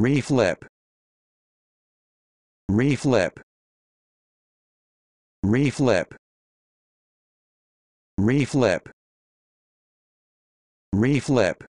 reflip reflip reflip reflip reflip